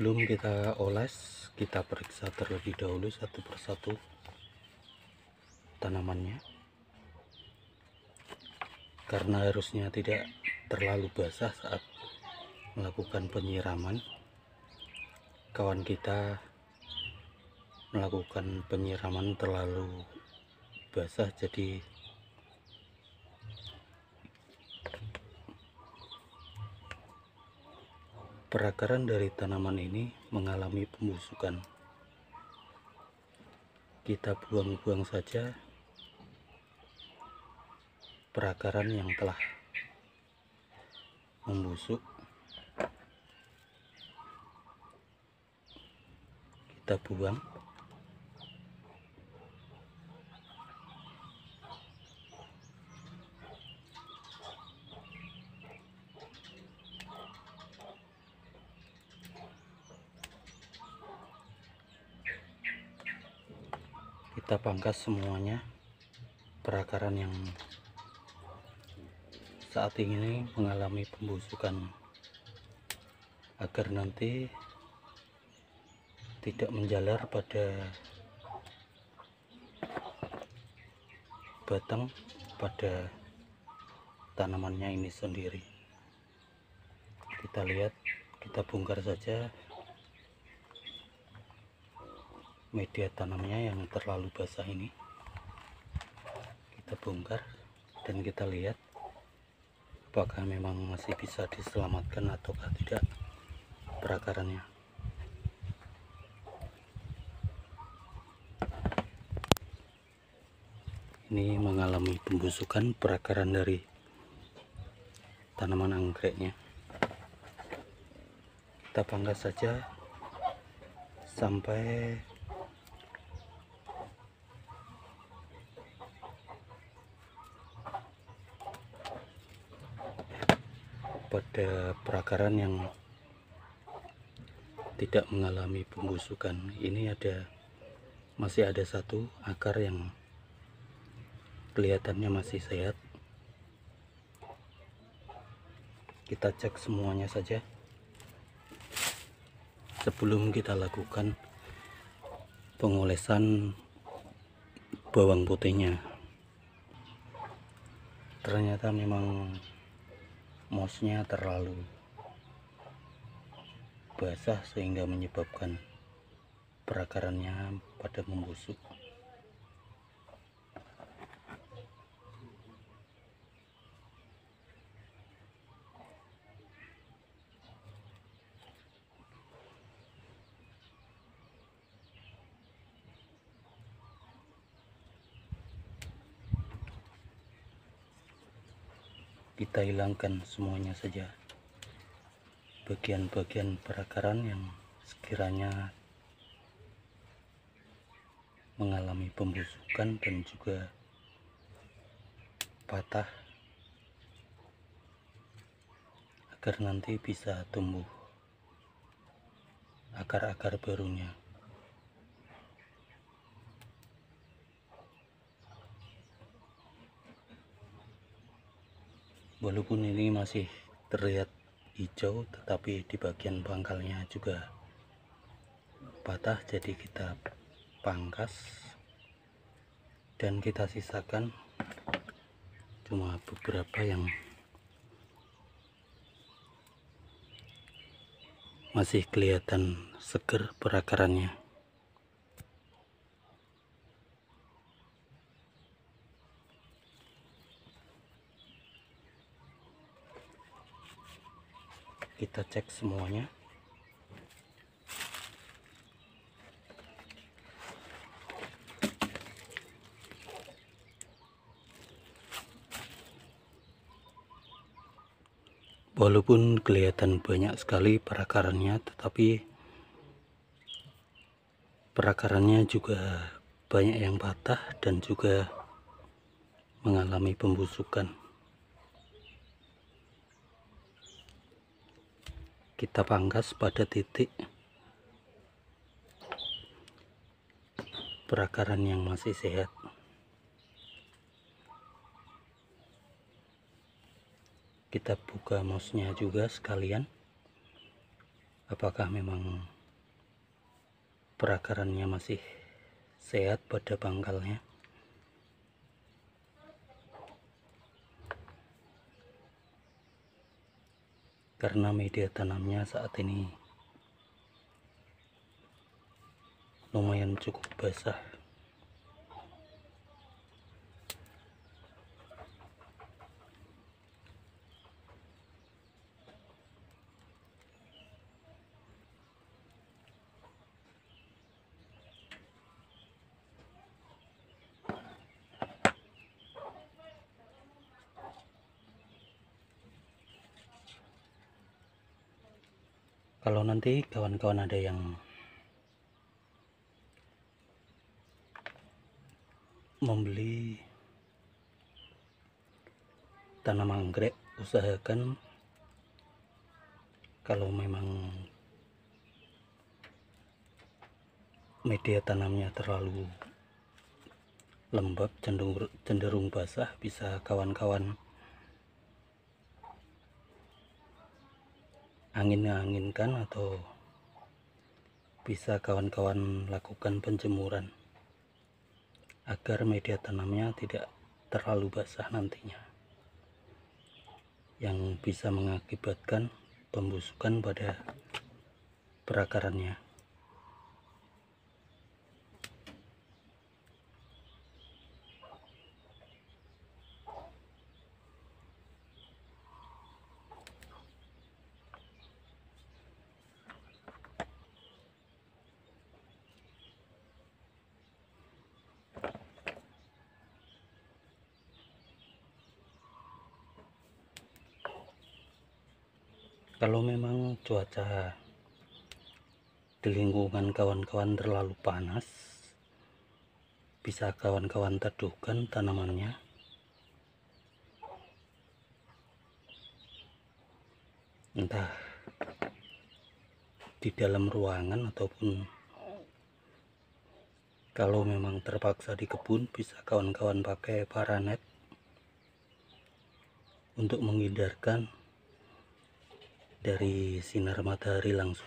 sebelum kita oles kita periksa terlebih dahulu satu persatu tanamannya karena harusnya tidak terlalu basah saat melakukan penyiraman kawan kita melakukan penyiraman terlalu basah jadi perakaran dari tanaman ini mengalami pembusukan kita buang-buang saja perakaran yang telah membusuk kita buang kita pangkas semuanya perakaran yang saat ini mengalami pembusukan agar nanti tidak menjalar pada batang pada tanamannya ini sendiri kita lihat kita bongkar saja media tanamnya yang terlalu basah ini kita bongkar dan kita lihat apakah memang masih bisa diselamatkan ataukah tidak perakarannya ini mengalami pembusukan perakaran dari tanaman anggreknya kita pangkas saja sampai perakaran yang tidak mengalami pembusukan ini ada masih ada satu akar yang kelihatannya masih sehat kita cek semuanya saja sebelum kita lakukan pengolesan bawang putihnya ternyata memang mosnya terlalu basah sehingga menyebabkan perakarannya pada membusuk kita hilangkan semuanya saja bagian-bagian perakaran yang sekiranya mengalami pembusukan dan juga patah agar nanti bisa tumbuh akar-akar barunya walaupun ini masih terlihat hijau tetapi di bagian pangkalnya juga patah jadi kita pangkas dan kita sisakan cuma beberapa yang masih kelihatan seger perakarannya kita cek semuanya walaupun kelihatan banyak sekali perakarannya tetapi perakarannya juga banyak yang patah dan juga mengalami pembusukan kita pangkas pada titik perakaran yang masih sehat kita buka mouse-nya juga sekalian apakah memang perakarannya masih sehat pada pangkalnya karena media tanamnya saat ini lumayan cukup basah kalau nanti kawan-kawan ada yang membeli tanam anggrek usahakan kalau memang media tanamnya terlalu lembab cenderung cenderung basah bisa kawan-kawan angin anginkan atau bisa kawan-kawan lakukan penjemuran agar media tanamnya tidak terlalu basah nantinya yang bisa mengakibatkan pembusukan pada perakarannya kalau memang cuaca di lingkungan kawan-kawan terlalu panas bisa kawan-kawan teduhkan tanamannya entah di dalam ruangan ataupun kalau memang terpaksa di kebun bisa kawan-kawan pakai paranet untuk menghindarkan dari sinar matahari langsung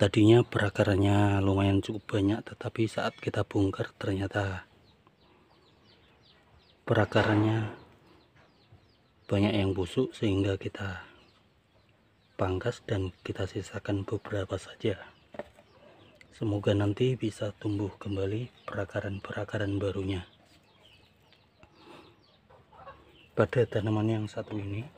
tadinya perakarannya lumayan cukup banyak tetapi saat kita bongkar ternyata perakarannya banyak yang busuk sehingga kita pangkas dan kita sisakan beberapa saja semoga nanti bisa tumbuh kembali perakaran-perakaran barunya pada tanaman yang satu ini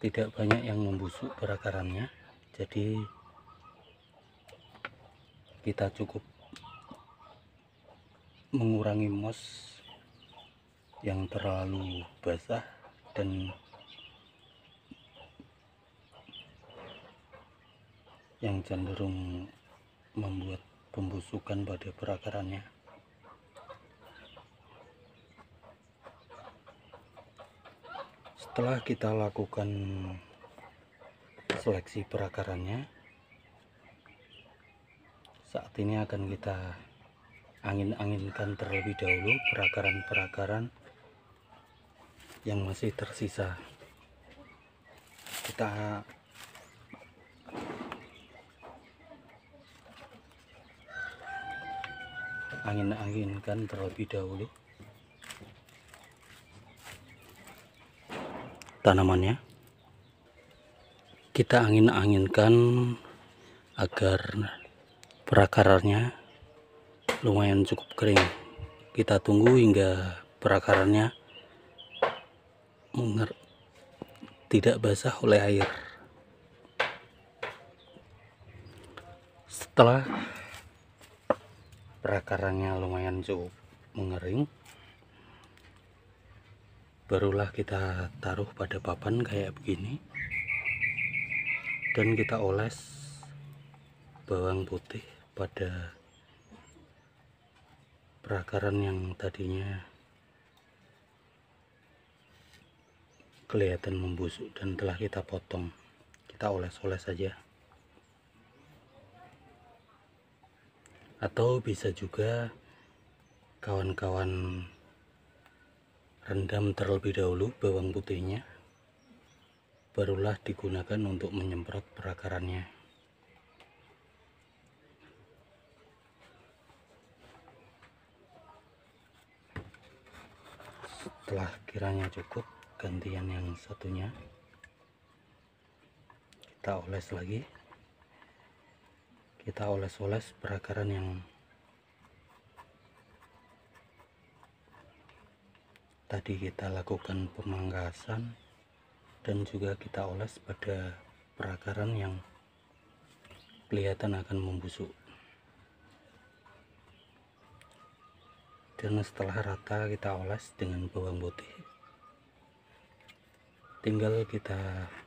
tidak banyak yang membusuk perakarannya jadi kita cukup mengurangi mos yang terlalu basah dan yang cenderung membuat pembusukan pada perakarannya setelah kita lakukan seleksi perakarannya saat ini akan kita angin-anginkan terlebih dahulu perakaran-perakaran yang masih tersisa kita angin-anginkan terlebih dahulu tanamannya kita angin-anginkan agar perakarannya lumayan cukup kering kita tunggu hingga perakarannya tidak basah oleh air setelah perakarannya lumayan cukup mengering barulah kita taruh pada papan kayak begini dan kita oles bawang putih pada perakaran yang tadinya kelihatan membusuk dan telah kita potong kita oles-oles saja -oles atau bisa juga kawan-kawan rendam terlebih dahulu bawang putihnya barulah digunakan untuk menyemprot perakarannya setelah kiranya cukup gantian yang satunya kita oles lagi kita oles-oles perakaran yang tadi kita lakukan pemangkasan dan juga kita oles pada perakaran yang kelihatan akan membusuk dan setelah rata kita oles dengan bawang putih tinggal kita